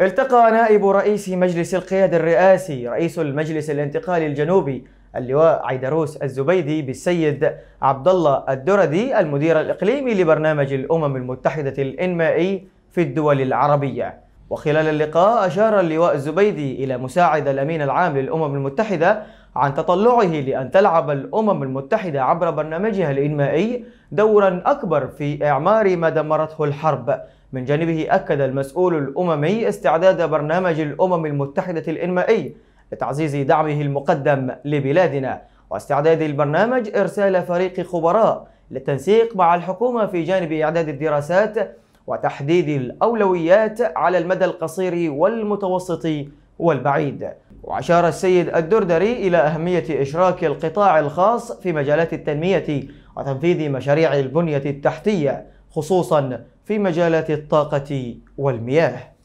التقى نائب رئيس مجلس القيادة الرئاسي رئيس المجلس الانتقالي الجنوبي اللواء عيدروس الزبيدي بالسيد عبد الله الدردي المدير الإقليمي لبرنامج الأمم المتحدة الإنمائي في الدول العربية وخلال اللقاء أشار اللواء الزبيدي إلى مساعد الأمين العام للأمم المتحدة عن تطلعه لأن تلعب الأمم المتحدة عبر برنامجها الإنمائي دورا أكبر في إعمار ما دمرته الحرب من جانبه أكد المسؤول الأممي استعداد برنامج الأمم المتحدة الإنمائي لتعزيز دعمه المقدم لبلادنا واستعداد البرنامج إرسال فريق خبراء للتنسيق مع الحكومة في جانب إعداد الدراسات وتحديد الأولويات على المدى القصير والمتوسط والبعيد وأشار السيد الدردري إلى أهمية إشراك القطاع الخاص في مجالات التنمية وتنفيذ مشاريع البنية التحتية خصوصا في مجالات الطاقة والمياه